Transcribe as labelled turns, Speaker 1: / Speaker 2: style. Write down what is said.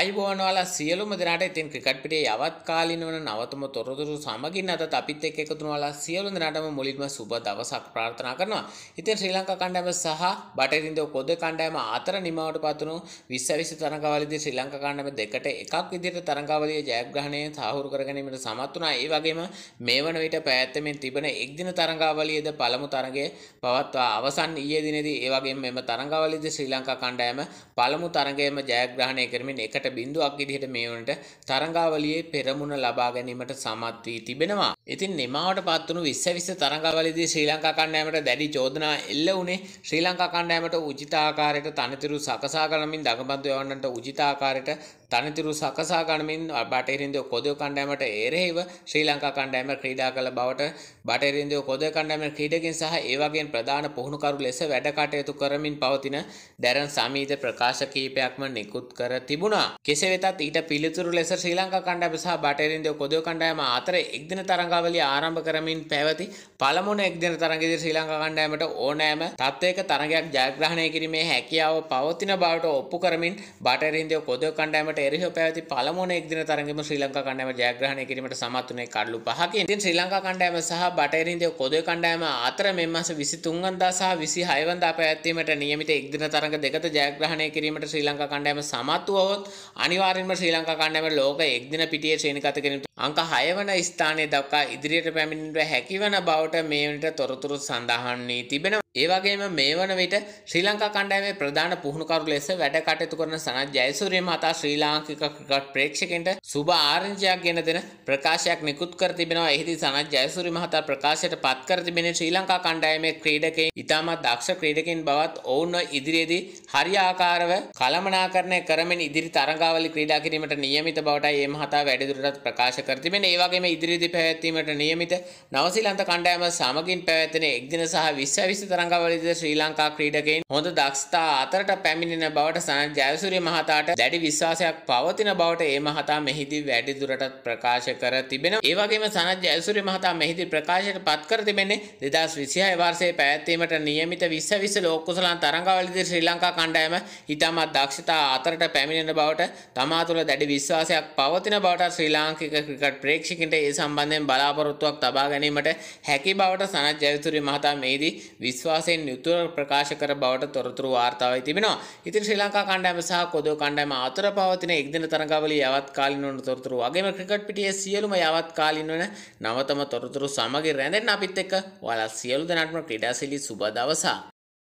Speaker 1: අයිබෝනවාලා සියලුම දෙනාට ඉතින් ක්‍රිකට් පිටේ යවත්කාලින වන නවතම තොරතුරු සමගින් අදත් අපිත් එක්ක එකතු වෙනවා සියලු දෙනාටම මුලින්ම සුබ දවසක් ප්‍රාර්ථනා කරනවා. ඉතින් ශ්‍රී ලංකා කණ්ඩායම සහ බටහිර ඉන්දියා කොද කණ්ඩායම අතර නිමවට පත්වුණු 2020 තරඟාවලියේදී ශ්‍රී ලංකා කණ්ඩායම දෙකට එකක් විදිහට තරඟාවලිය ජයග්‍රහණය සාහවුරු කරගැනීමට සමත් වුණා. ඒ වගේම මේ වන විට පැවැත්වෙමින් තිබෙන එක්දින තරඟාවලියේද පළමු තරඟය පවත්වා අවසන් ඊයේ දිනේදී ඒ වගේම මෙම තරඟාවලියේදී ශ්‍රී ලංකා කණ්ඩායම පළමු තරඟයේම ජයග්‍රහණය කරමින් එකට එකට බිඳුවක් විදිහට මේ වනට තරංගාවලියේ පෙරමුණ ලබා ගැනීමට සමත් වී තිබෙනවා. ඉතින් නිමාවට පත්වුණු විශ්වවිස තරංගාවලදී ශ්‍රී ලංකා කණ්ඩෑමට දැඩි චෝදනා එල්ල වුණේ ශ්‍රී ලංකා කණ්ඩෑමට උචිතාකාරයට තනතුරු සකසා කරමින් දඟබද්ද යවන්නට උචිතාකාරයට තනිතුරු සකසා ගණමින් බටහිරින්දෝ කොදය කණ්ඩෑමට එරෙහිව ශ්‍රී ලංකා කණ්ඩෑම ක්‍රීඩා කළ බවට බටහිරින්දෝ කොදය කණ්ඩෑම ක්‍රීඩකින් සහ ඒවගේ ප්‍රධාන පුහුණුකරු ලෙස වැඩකටයුතු කරමින් පවතින දැරන් සමීත ප්‍රකාශ කීපයක්ම නිකුත් කර තිබුණා. කෙසේ වෙතත් ඊට පිළිතුරු ලෙස ශ්‍රී ලංකා කණ්ඩෑම සහ බටහිරින්දෝ කොදය කණ්ඩෑම අතර එක්දින තරඟාවලිය ආරම්භ කරමින් පැවති පළමුණ එක්දින තරඟදී ශ්‍රී ලංකා කණ්ඩෑමට ඕනෑම තත්ත්වයක තරගයක් ජයග්‍රහණය කිරීමේ හැකියාව පවතින බවට ඔප්පු කරමින් බටහිරින්දෝ කොදය කණ්ඩෑමට එරහ පැති පළමුන එක්දින තරගම ශ්‍රී ලංකා කණ්ඩෑම ජයග්‍රහණය කිරීමට සමත් වුණේ කඩලු පහකින්. ඉතින් ශ්‍රී ලංකා කණ්ඩෑම සහ බටහිරින්දේ කොදේ කණ්ඩෑම අතර මේ මාස 23 වනදා සහ 26 වනදා පැවැත්වීමට නියමිත එක්දින තරග දෙකද ජයග්‍රහණය කිරීමට ශ්‍රී ලංකා කණ්ඩෑම සමත් වුවහොත් අනිවාර්යෙන්ම ශ්‍රී ලංකා කණ්ඩෑම ලෝක එක්දින පිටියේ ශ්‍රේණිගත කිරීමට අංක හයවන ස්ථානය දක්වා ඉදිරියට පැමිණිට හැකිවන බවට මේට තොරතුරු සඳහන්න්නේ තිබෙන ඒවගේම මේ වන විට ශ්‍රී ලංකා කණ්ඩෑමේ ප්‍රධාන පුහුණුකරු ලෙස වැඩ කටයුතු කරන සනත් ජයසූරිය මතා ශ්‍රී ලාංකිකකට් ප්‍රේක්ෂකෙන්ට සුභ ආරංචියක් ගෙන දෙන ප්‍රකාශයක් නිකුත් කර තිබෙනවා එහිදී සනත් ජයසූරි මහතා ප්‍රකාශයට පත් කර තිබෙන ශ්‍රී ලංකා කණ්ඩායමේ ක්‍රීඩකෙන් ඉතාමත් දක්ෂ ක්‍රීඩකින් බවත් ඔවුන්ව ඉදිරියේදී හරි ආකාරව කළමනාකරණය කරමින් ඉදිරි තරගාවලි ක්‍රීඩා කිරීමට නියමිත බවටයි මේ මහතා වැඩිදුරටත් ප්‍රකාශ කර කරතිබෙන ඒවාගේම ඉදිරිදි පැවැත්වීමට නියමිත නවසිලන්ත කණ්ඩෑම සමගින් පැවැත්වෙන එක්දින සහ විශ්වවිසි තරංගවලද ශ්‍රී ලංකා ක්‍රීඩකෙන් හොඳ දක්ෂතා අතරට පැමිණෙන බවට සන ජයසුරිය මහතාට දැඩි විශ්වාසයක් පවතින බවට ඒ මහතා මෙහිදී වැඩි දුරටත් ප්‍රකාශ කර තිබෙන ඒවගේම සනත් ජයසුරිය මහතා මෙහිදී ප්‍රකාශයට පත්කර තිබෙන්නේ දෙදස් විසිහය වර්සය පැවැත්වීමට නියමිත විශ්වවිස ලෝකුසලන් තරංගවලද ශ්‍රී ලංකා කණ්ඩෑම ඉතාමත් දක්ෂතා අතරට පැමිණෙන බවට තමා තුළ දැඩි විශ්වාසයක් පවතින බවට ශ්‍රී ලාංකික ක්‍රිකට් ප්‍රේක්ෂකින්ට ඒ සම්බන්ධයෙන් බලාපොරොත්තුවක් තබා ගැනීමට හැකි බවට සනත් ජයතුරි මහතා මේදී විශ්වාසයෙන් යුතුව ප්‍රකාශ කර බවට තොරතුරු වාර්තාවයි තිබෙනවා. ඉතින් ශ්‍රී ලංකා කණ්ඩායම සහ කොදෝ කණ්ඩායම අතර පවතින එක්දින තරඟාවලිය යවත් කාලින් වන තොරතුරු වගේම ක්‍රිකට් පිටියේ සියලුම යවත් කාලින් වන නවතම තොරතුරු සමග රැඳෙන්න අපිත් එක්ක ඔයාලා සියලු දෙනාටම ක්‍රීඩාශීලී සුබ දවසක්.